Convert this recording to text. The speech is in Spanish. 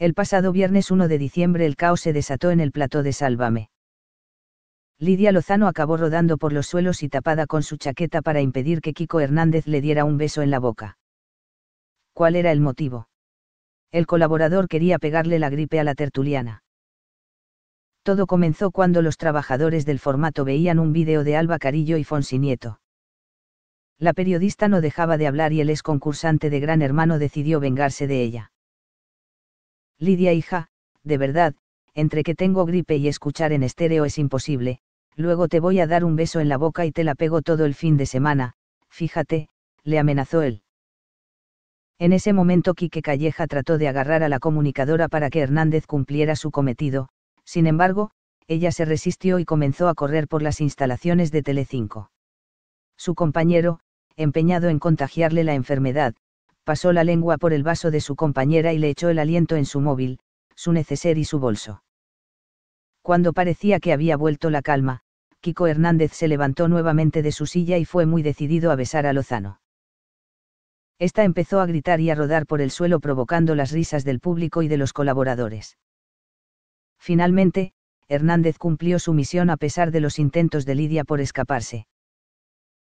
El pasado viernes 1 de diciembre el caos se desató en el plató de Sálvame. Lidia Lozano acabó rodando por los suelos y tapada con su chaqueta para impedir que Kiko Hernández le diera un beso en la boca. ¿Cuál era el motivo? El colaborador quería pegarle la gripe a la tertuliana. Todo comenzó cuando los trabajadores del formato veían un vídeo de Alba Carillo y Nieto. La periodista no dejaba de hablar y el ex concursante de Gran Hermano decidió vengarse de ella. Lidia hija, de verdad, entre que tengo gripe y escuchar en estéreo es imposible, luego te voy a dar un beso en la boca y te la pego todo el fin de semana, fíjate, le amenazó él. En ese momento Quique Calleja trató de agarrar a la comunicadora para que Hernández cumpliera su cometido, sin embargo, ella se resistió y comenzó a correr por las instalaciones de Telecinco. Su compañero, empeñado en contagiarle la enfermedad, pasó la lengua por el vaso de su compañera y le echó el aliento en su móvil, su neceser y su bolso. Cuando parecía que había vuelto la calma, Kiko Hernández se levantó nuevamente de su silla y fue muy decidido a besar a Lozano. Esta empezó a gritar y a rodar por el suelo provocando las risas del público y de los colaboradores. Finalmente, Hernández cumplió su misión a pesar de los intentos de Lidia por escaparse.